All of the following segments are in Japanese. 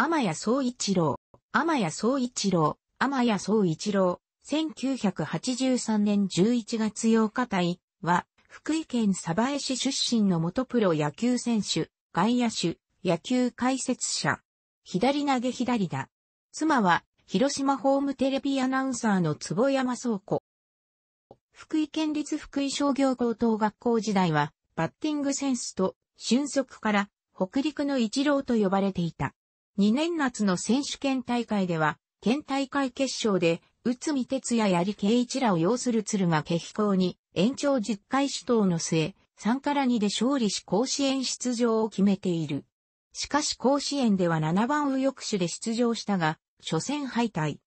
天谷総一郎、天谷総一郎、天谷総一郎、1983年11月8日隊は、福井県鯖江市出身の元プロ野球選手、外野手、野球解説者。左投げ左だ。妻は、広島ホームテレビアナウンサーの坪山倉子。福井県立福井商業高等学校時代は、バッティングセンスと、俊足から、北陸の一郎と呼ばれていた。2年夏の選手権大会では、県大会決勝で、内海哲也や李圭一らを擁する鶴が激行に、延長10回死闘の末、3から2で勝利し甲子園出場を決めている。しかし甲子園では7番右翼手で出場したが、初戦敗退。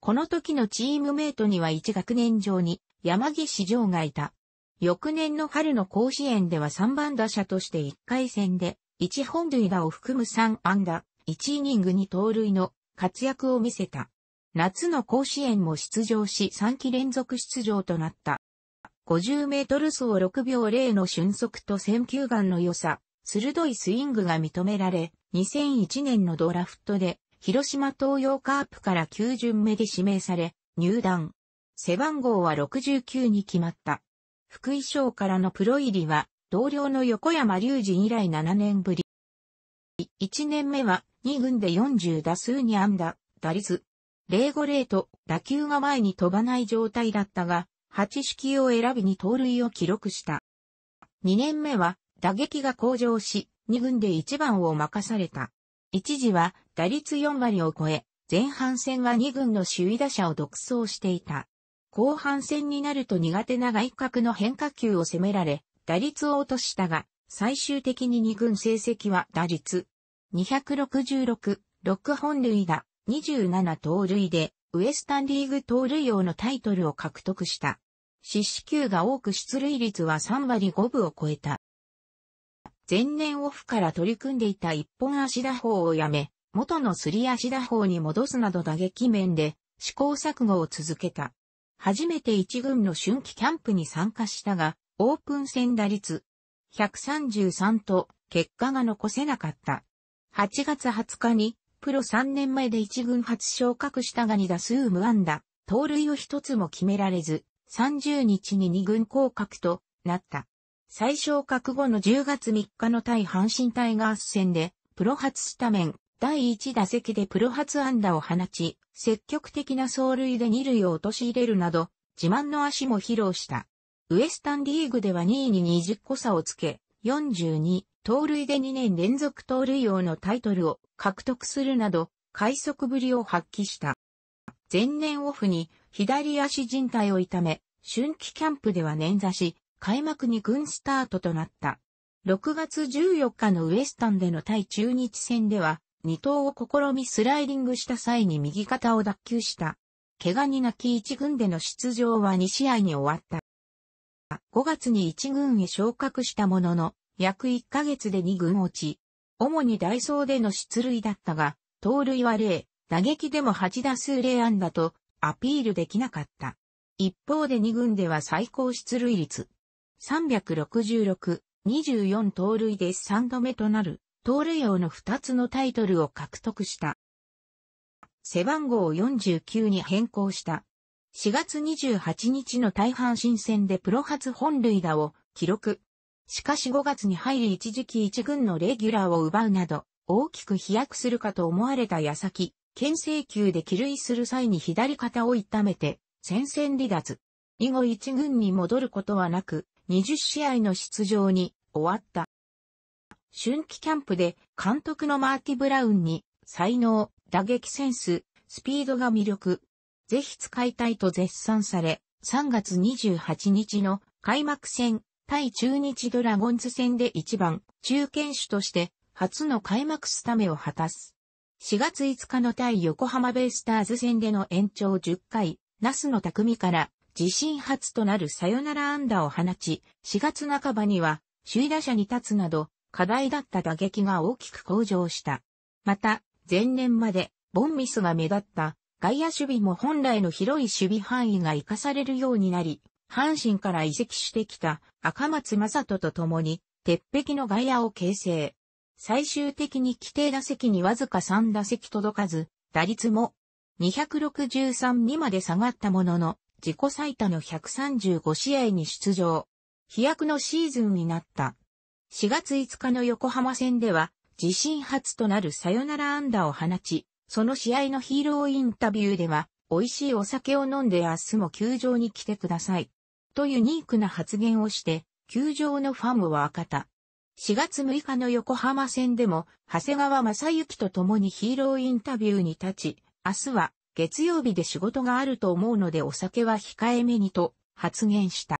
この時のチームメイトには1学年上に山岸城がいた。翌年の春の甲子園では3番打者として1回戦で1本塁打を含む3安打、1イニングに盗塁の活躍を見せた。夏の甲子園も出場し3期連続出場となった。50メートル走6秒0の瞬速と選球眼の良さ、鋭いスイングが認められ、2001年のドラフトで、広島東洋カープから9巡目で指名され、入団。背番号は69に決まった。福井省からのプロ入りは、同僚の横山隆二以来7年ぶり。1年目は2軍で40打数に安打、打率。050と打球が前に飛ばない状態だったが、8式を選びに盗塁を記録した。2年目は打撃が向上し、2軍で1番を任された。一時は打率4割を超え、前半戦は2軍の首位打者を独走していた。後半戦になると苦手な外角の変化球を攻められ、打率を落としたが、最終的に2軍成績は打率266、6本塁打、27盗塁で、ウエスタンリーグ盗塁王のタイトルを獲得した。四死球が多く出塁率は3割5分を超えた。前年オフから取り組んでいた一本足打法をやめ、元のすり足打法に戻すなど打撃面で試行錯誤を続けた。初めて一軍の春季キャンプに参加したが、オープン戦打率133と結果が残せなかった。8月20日に、プロ3年前で1軍初昇格したが2打数無安打、盗塁を一つも決められず、30日に2軍降格となった。再昇格後の10月3日の対阪神タイガース戦で、プロ初スタメン、第1打席でプロ初安打を放ち、積極的な走塁で2塁を陥れるなど、自慢の足も披露した。ウエスタンリーグでは2位に20個差をつけ、42、盗塁で2年連続盗塁王のタイトルを獲得するなど、快速ぶりを発揮した。前年オフに左足人帯を痛め、春季キャンプでは捻挫し、開幕に軍スタートとなった。6月14日のウエスタンでの対中日戦では、二刀を試みスライディングした際に右肩を脱臼した。怪我に泣き一軍での出場は2試合に終わった。5月に1軍へ昇格したものの、約1ヶ月で2軍落ち。主にダイソーでの出塁だったが、盗塁は0、打撃でも8打数0安打と、アピールできなかった。一方で2軍では最高出塁率。366、24盗塁で3度目となる、盗塁王の2つのタイトルを獲得した。背番号49に変更した。4月28日の大阪新戦でプロ初本塁打を記録。しかし5月に入り一時期一軍のレギュラーを奪うなど、大きく飛躍するかと思われた矢先、牽制球で起塁する際に左肩を痛めて、戦線離脱。以後一軍に戻ることはなく、20試合の出場に終わった。春季キャンプで監督のマーティ・ブラウンに、才能、打撃センス、スピードが魅力、ぜひ使いたいと絶賛され、3月28日の開幕戦、対中日ドラゴンズ戦で1番、中堅手として初の開幕スタメを果たす。4月5日の対横浜ベイスターズ戦での延長10回、ナスの匠から自身初となるサヨナラ安打を放ち、4月半ばには首位打者に立つなど課題だった打撃が大きく向上した。また、前年までボンミスが目立った外野守備も本来の広い守備範囲が活かされるようになり、阪神から移籍してきた赤松正人と共に、鉄壁の外野を形成。最終的に規定打席にわずか3打席届かず、打率も263にまで下がったものの、自己最多の135試合に出場。飛躍のシーズンになった。4月5日の横浜戦では、自身初となるサヨナラ安打を放ち、その試合のヒーローインタビューでは、美味しいお酒を飲んで明日も球場に来てください。とユニークな発言をして、球場のファンを沸かた。4月6日の横浜戦でも、長谷川正幸と共にヒーローインタビューに立ち、明日は月曜日で仕事があると思うのでお酒は控えめにと発言した。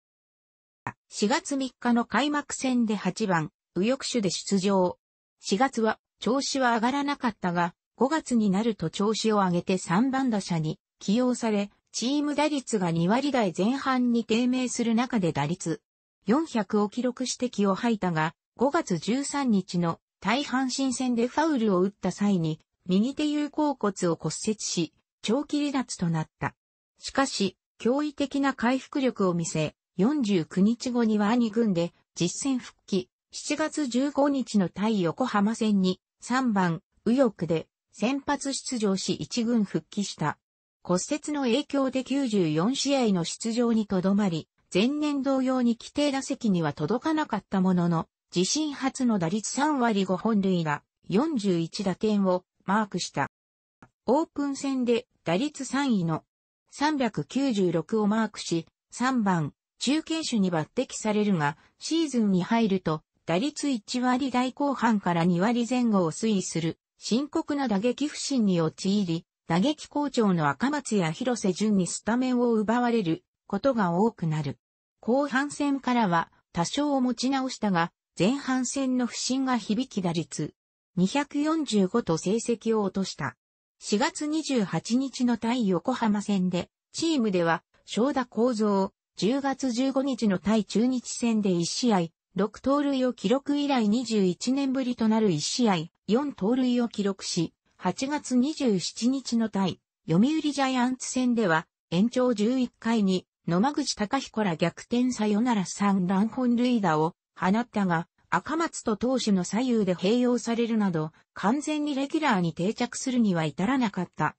4月3日の開幕戦で8番、右翼手で出場。4月は調子は上がらなかったが、5月になると調子を上げて3番打者に起用され、チーム打率が2割台前半に低迷する中で打率400を記録して気を吐いたが、5月13日の対阪神戦でファウルを打った際に、右手有効骨を骨折し、長期離脱となった。しかし、驚異的な回復力を見せ、49日後には兄軍で実戦復帰、7月15日の対横浜戦に3番右翼で先発出場し1軍復帰した。骨折の影響で94試合の出場にとどまり、前年同様に規定打席には届かなかったものの、自身初の打率3割5本塁が41打点をマークした。オープン戦で打率3位の396をマークし、3番、中継手に抜擢されるが、シーズンに入ると、打率1割台後半から2割前後を推移する深刻な打撃不振に陥り、打撃好調の赤松や広瀬淳にスタメンを奪われることが多くなる。後半戦からは多少を持ち直したが、前半戦の不振が響き打率245と成績を落とした。4月28日の対横浜戦で、チームでは、正田構造、10月15日の対中日戦で1試合、6盗塁を記録以来21年ぶりとなる1試合、4盗塁を記録し、8月27日の対、読売ジャイアンツ戦では、延長11回に、野間口隆彦ら逆転サヨナラ3乱本塁打を放ったが、赤松と投手の左右で併用されるなど、完全にレギュラーに定着するには至らなかった。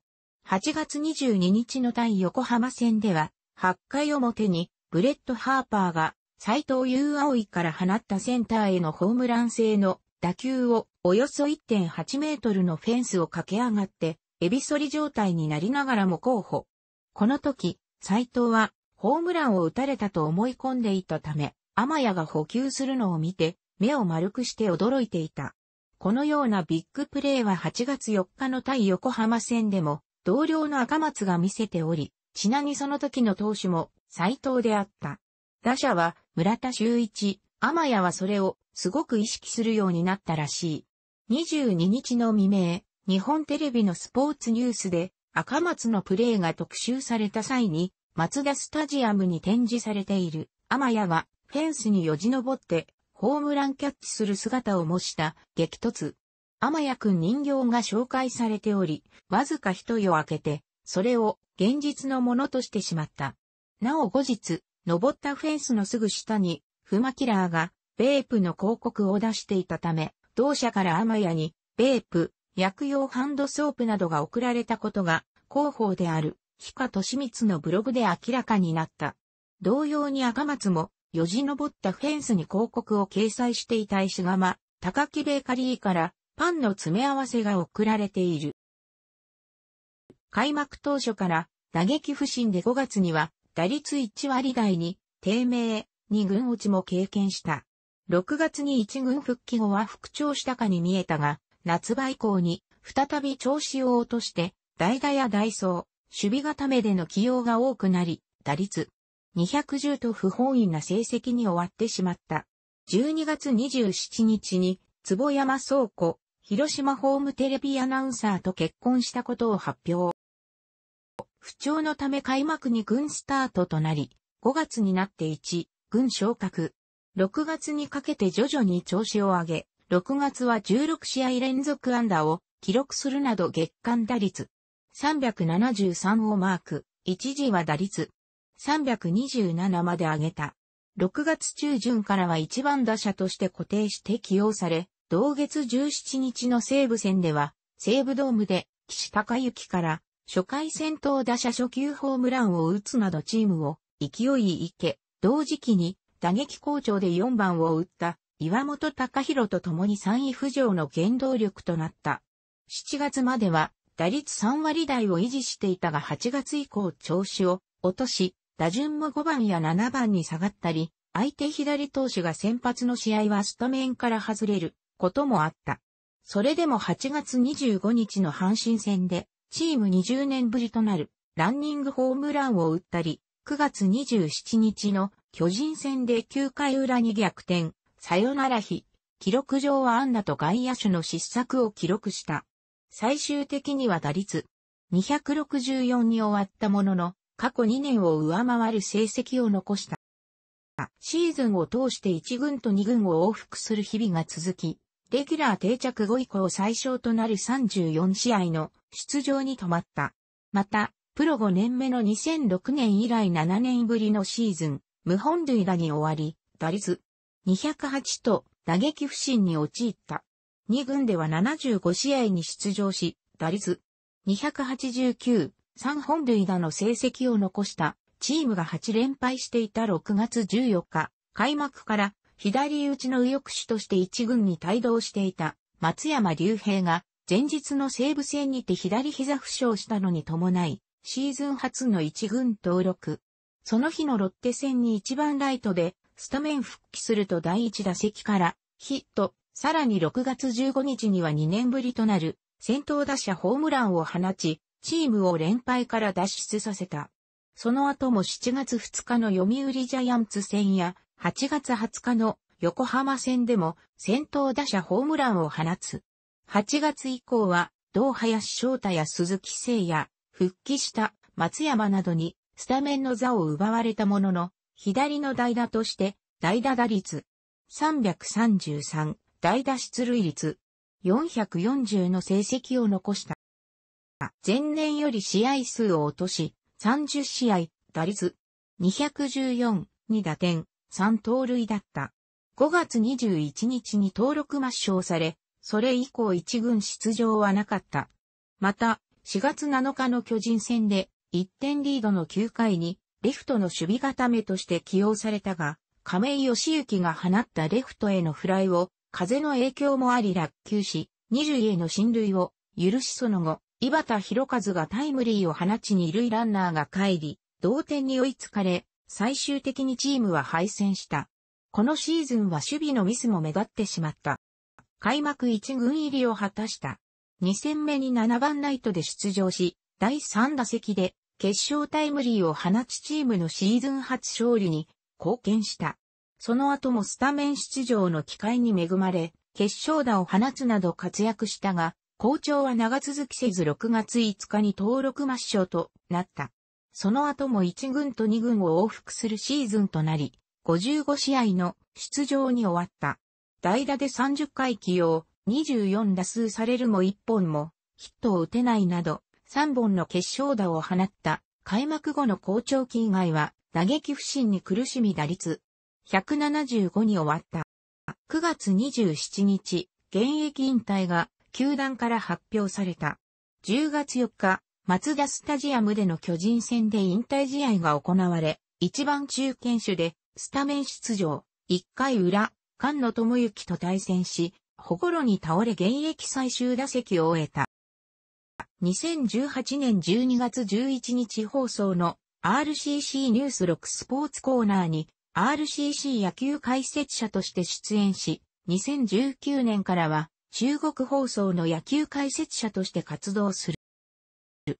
8月22日の対横浜戦では、8回表に、ブレット・ハーパーが、斎藤優葵から放ったセンターへのホームラン性の打球をおよそ1.8メートルのフェンスを駆け上がって、エビ反り状態になりながらも候補。この時、斎藤はホームランを打たれたと思い込んでいたため、天谷が補給するのを見て、目を丸くして驚いていた。このようなビッグプレーは8月4日の対横浜戦でも、同僚の赤松が見せており、ちなみにその時の投手も斎藤であった。打者は村田修一、アマヤはそれをすごく意識するようになったらしい。22日の未明、日本テレビのスポーツニュースで赤松のプレーが特集された際に、松田スタジアムに展示されているアマヤはフェンスによじ登ってホームランキャッチする姿を模した激突。アマヤくん人形が紹介されており、わずか一夜明けて、それを現実のものとしてしまった。なお後日、登ったフェンスのすぐ下にフマキラーが、ベープの広告を出していたため、同社からアマヤに、ベープ、薬用ハンドソープなどが送られたことが、広報である、ヒカトシミツのブログで明らかになった。同様に赤松も、よじ登ったフェンスに広告を掲載していた石窯、高木ベーカリーから、パンの詰め合わせが送られている。開幕当初から、打撃不振で5月には、打率1割台に、低迷、2軍落ちも経験した。6月に1軍復帰後は復調したかに見えたが、夏場以降に再び調子を落として、代打や代走、守備固めでの起用が多くなり、打率210と不本意な成績に終わってしまった。12月27日に、坪山倉庫、広島ホームテレビアナウンサーと結婚したことを発表。不調のため開幕に軍スタートとなり、5月になって1、軍昇格。6月にかけて徐々に調子を上げ、6月は16試合連続安打を記録するなど月間打率373をマーク、一時は打率327まで上げた。6月中旬からは1番打者として固定して起用され、同月17日の西武戦では、西武ドームで岸隆之から初回先頭打者初級ホームランを打つなどチームを勢いいけ、同時期に打撃好調で4番を打った岩本隆弘と共に3位浮上の原動力となった。7月までは打率3割台を維持していたが8月以降調子を落とし、打順も5番や7番に下がったり、相手左投手が先発の試合はスタメンから外れることもあった。それでも8月25日の阪神戦で、チーム20年ぶりとなるランニングホームランを打ったり、9月27日の巨人戦で9回裏に逆転、サヨナラ日、記録上は安打と外野手の失策を記録した。最終的には打率264に終わったものの、過去2年を上回る成績を残した。シーズンを通して1軍と2軍を往復する日々が続き、レギュラー定着後以降最小となる34試合の出場に止まった。また、プロ5年目の2006年以来7年ぶりのシーズン、無本塁打に終わり、打率208と打撃不振に陥った。2軍では75試合に出場し、打率289、3本塁打の成績を残したチームが8連敗していた6月14日、開幕から左打ちの右翼手として1軍に帯同していた松山隆平が前日の西武戦にて左膝負傷したのに伴いシーズン初の一軍登録。その日のロッテ戦に一番ライトで、スタメン復帰すると第一打席から、ヒット、さらに6月15日には2年ぶりとなる、先頭打者ホームランを放ち、チームを連敗から脱出させた。その後も7月2日の読売ジャイアンツ戦や、8月20日の横浜戦でも先頭打者ホームランを放つ。8月以降は、同林翔太や鈴木誠也、復帰した松山などにスタメンの座を奪われたものの、左の代打として代打打率333、代打出塁率440の成績を残した。前年より試合数を落とし、30試合、打率214、2打点、3盗塁だった。5月21日に登録抹消され、それ以降一軍出場はなかった。また、4月7日の巨人戦で1点リードの9回にレフトの守備固めとして起用されたが、亀井義行が放ったレフトへのフライを風の影響もあり落球し、二塁への進塁を許しその後、井端博和がタイムリーを放ち二塁ランナーが帰り、同点に追いつかれ、最終的にチームは敗戦した。このシーズンは守備のミスも目立ってしまった。開幕一軍入りを果たした。2戦目に7番ライトで出場し、第3打席で決勝タイムリーを放ちチームのシーズン初勝利に貢献した。その後もスタメン出場の機会に恵まれ、決勝打を放つなど活躍したが、好調は長続きせず6月5日に登録抹消となった。その後も1軍と2軍を往復するシーズンとなり、55試合の出場に終わった。代打で30回起用、24打数されるも1本もヒットを打てないなど3本の決勝打を放った開幕後の好調期以外は打撃不振に苦しみ打率175に終わった。9月27日、現役引退が球団から発表された。10月4日、松田スタジアムでの巨人戦で引退試合が行われ、一番中堅手でスタメン出場、1回裏、菅野智之と対戦し、心に倒れ現役最終打席を終えた。2018年12月11日放送の RCC ニュース6スポーツコーナーに RCC 野球解説者として出演し、2019年からは中国放送の野球解説者として活動する。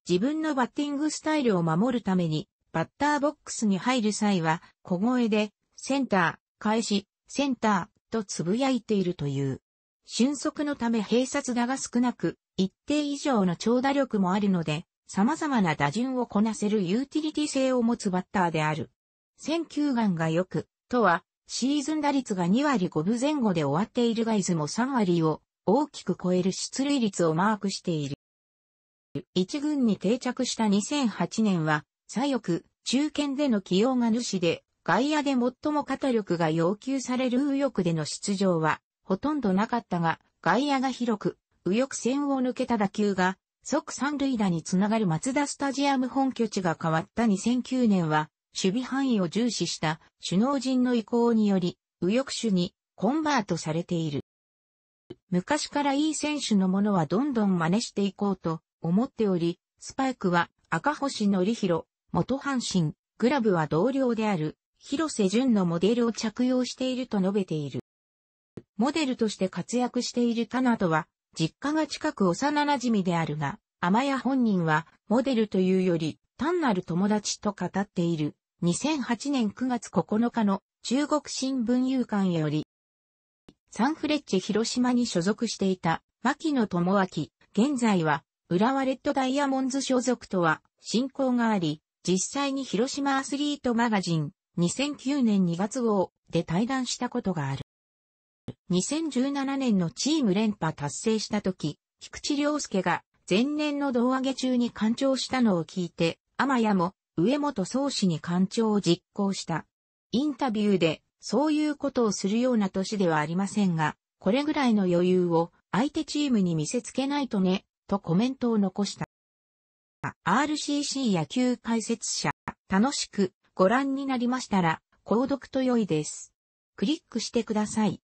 自分のバッティングスタイルを守るために、バッターボックスに入る際は、小声で、センター、返し、センター、と呟いているという。瞬足のため併殺打が少なく、一定以上の長打力もあるので、様々な打順をこなせるユーティリティ性を持つバッターである。選球眼が良く、とは、シーズン打率が2割5分前後で終わっているがいずも3割を大きく超える出塁率をマークしている。一軍に定着した2008年は、左翼、中堅での起用が主で、外野で最も肩力が要求される右翼での出場は、ほとんどなかったが、外野が広く、右翼線を抜けた打球が、即三塁打につながる松田スタジアム本拠地が変わった2009年は、守備範囲を重視した首脳陣の意向により、右翼手にコンバートされている。昔からいい選手のものはどんどん真似していこうと思っており、スパイクは赤星則弘、元阪神、グラブは同僚である広瀬淳のモデルを着用していると述べている。モデルとして活躍しているタナとは、実家が近く幼馴染であるが、アマヤ本人は、モデルというより、単なる友達と語っている、2008年9月9日の中国新聞夕刊より、サンフレッチェ広島に所属していた、牧野智明、現在は、浦和レッドダイヤモンズ所属とは、親交があり、実際に広島アスリートマガジン、2009年2月号で対談したことがある。2017年のチーム連覇達成した時、菊池良介が前年の胴上げ中に干潮したのを聞いて、天谷も上本総司に干潮を実行した。インタビューで、そういうことをするような年ではありませんが、これぐらいの余裕を相手チームに見せつけないとね、とコメントを残した。RCC 野球解説者、楽しくご覧になりましたら、購読と良いです。クリックしてください。